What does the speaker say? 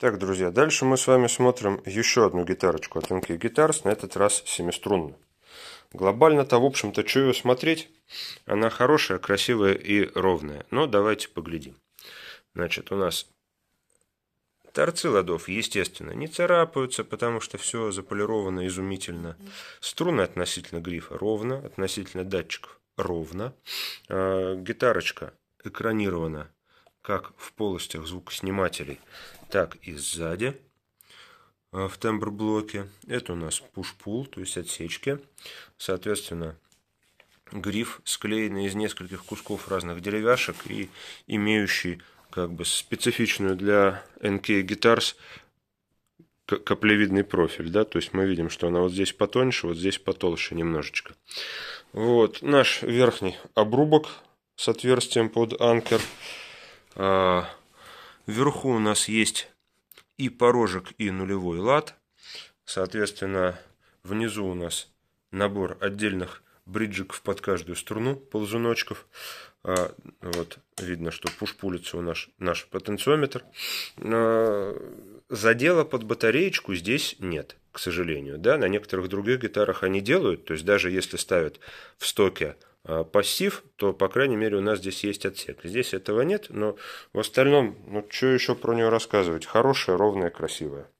Так, друзья, дальше мы с вами смотрим еще одну гитарочку от MK Guitars, на этот раз семиструнную. Глобально-то, в общем-то, что ее смотреть? Она хорошая, красивая и ровная. Но давайте поглядим. Значит, у нас торцы ладов, естественно, не царапаются, потому что все заполировано изумительно. Струны относительно грифа ровно, относительно датчиков ровно. А, гитарочка экранирована как в полостях звукоснимателей, так и сзади э, в тембр-блоке. Это у нас push-pull, то есть отсечки. Соответственно, гриф склеенный из нескольких кусков разных деревяшек и имеющий как бы специфичную для NK Guitars каплевидный профиль, да, то есть мы видим, что она вот здесь потоньше, вот здесь потолще немножечко. Вот наш верхний обрубок с отверстием под анкер. А, вверху у нас есть и порожек, и нулевой лад. Соответственно, внизу у нас набор отдельных бриджиков под каждую струну, ползуночков. А, вот видно, что пуш-пулится у нас наш потенциометр. А, задела под батареечку здесь нет, к сожалению. Да? На некоторых других гитарах они делают, то есть даже если ставят в стоке а, пассив, то, по крайней мере, у нас здесь есть отсек. Здесь этого нет, но в остальном, ну, что еще про нее рассказывать? Хорошая, ровная, красивая.